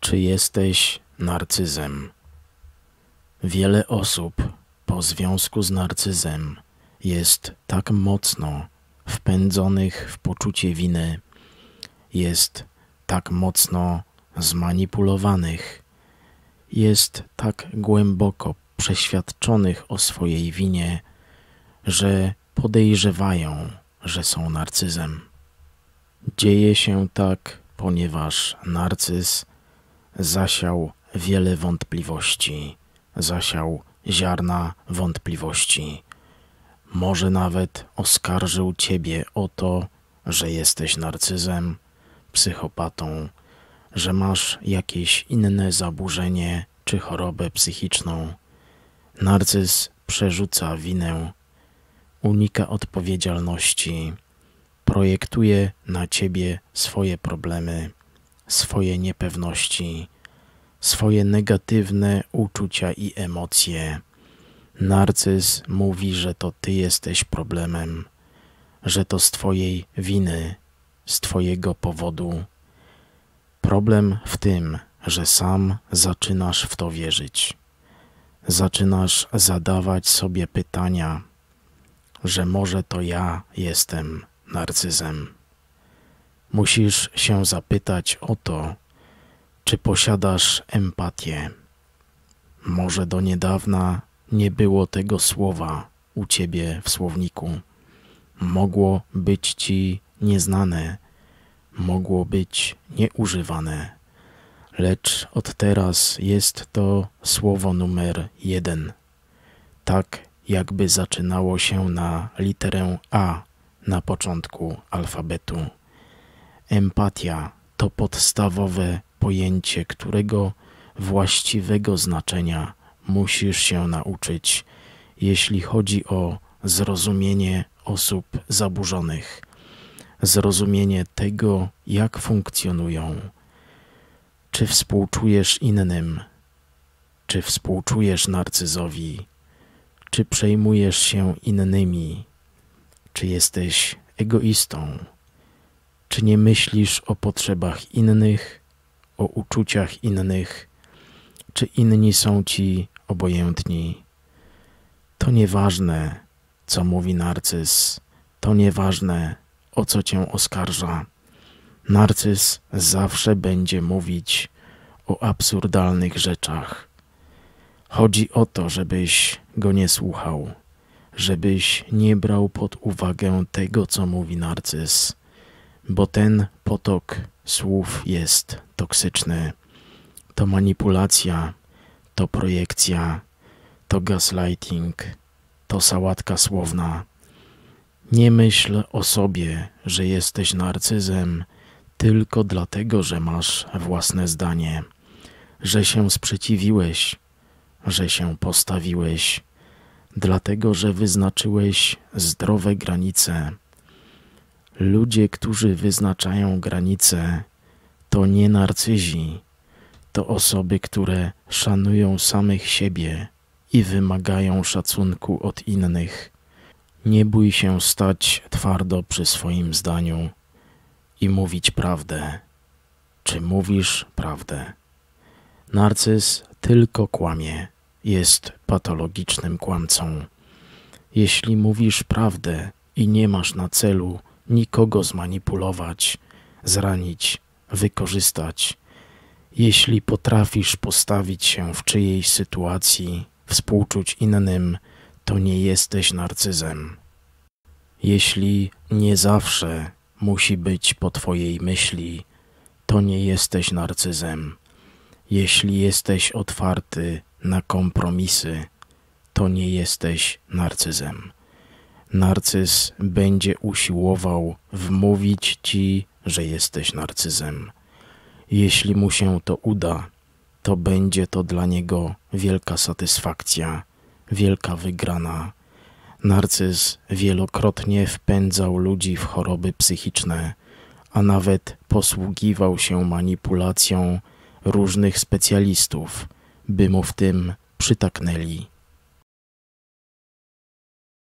czy jesteś narcyzem. Wiele osób po związku z narcyzem jest tak mocno wpędzonych w poczucie winy, jest tak mocno zmanipulowanych, jest tak głęboko przeświadczonych o swojej winie, że podejrzewają, że są narcyzem. Dzieje się tak, ponieważ narcyz zasiał wiele wątpliwości, zasiał ziarna wątpliwości. Może nawet oskarżył ciebie o to, że jesteś narcyzem, psychopatą, że masz jakieś inne zaburzenie czy chorobę psychiczną. Narcyz przerzuca winę, unika odpowiedzialności, projektuje na ciebie swoje problemy, swoje niepewności, swoje negatywne uczucia i emocje. Narcyz mówi, że to ty jesteś problemem, że to z twojej winy, z twojego powodu. Problem w tym, że sam zaczynasz w to wierzyć. Zaczynasz zadawać sobie pytania, że może to ja jestem narcyzem musisz się zapytać o to, czy posiadasz empatię. Może do niedawna nie było tego słowa u ciebie w słowniku. Mogło być ci nieznane, mogło być nieużywane, lecz od teraz jest to słowo numer jeden. Tak jakby zaczynało się na literę A na początku alfabetu. Empatia to podstawowe pojęcie, którego właściwego znaczenia musisz się nauczyć, jeśli chodzi o zrozumienie osób zaburzonych, zrozumienie tego, jak funkcjonują. Czy współczujesz innym? Czy współczujesz narcyzowi? Czy przejmujesz się innymi? Czy jesteś egoistą? czy nie myślisz o potrzebach innych, o uczuciach innych, czy inni są ci obojętni. To nieważne, co mówi narcyz, to nieważne, o co cię oskarża. Narcyz zawsze będzie mówić o absurdalnych rzeczach. Chodzi o to, żebyś go nie słuchał, żebyś nie brał pod uwagę tego, co mówi narcyz bo ten potok słów jest toksyczny. To manipulacja, to projekcja, to gaslighting, to sałatka słowna. Nie myśl o sobie, że jesteś narcyzem tylko dlatego, że masz własne zdanie, że się sprzeciwiłeś, że się postawiłeś, dlatego, że wyznaczyłeś zdrowe granice Ludzie, którzy wyznaczają granice, to nie narcyzi, to osoby, które szanują samych siebie i wymagają szacunku od innych. Nie bój się stać twardo przy swoim zdaniu i mówić prawdę. Czy mówisz prawdę? Narcyz tylko kłamie, jest patologicznym kłamcą. Jeśli mówisz prawdę i nie masz na celu nikogo zmanipulować, zranić, wykorzystać. Jeśli potrafisz postawić się w czyjejś sytuacji, współczuć innym, to nie jesteś narcyzem. Jeśli nie zawsze musi być po Twojej myśli, to nie jesteś narcyzem. Jeśli jesteś otwarty na kompromisy, to nie jesteś narcyzem narcyz będzie usiłował wmówić ci, że jesteś narcyzem. Jeśli mu się to uda, to będzie to dla niego wielka satysfakcja, wielka wygrana. Narcyz wielokrotnie wpędzał ludzi w choroby psychiczne, a nawet posługiwał się manipulacją różnych specjalistów, by mu w tym przytaknęli.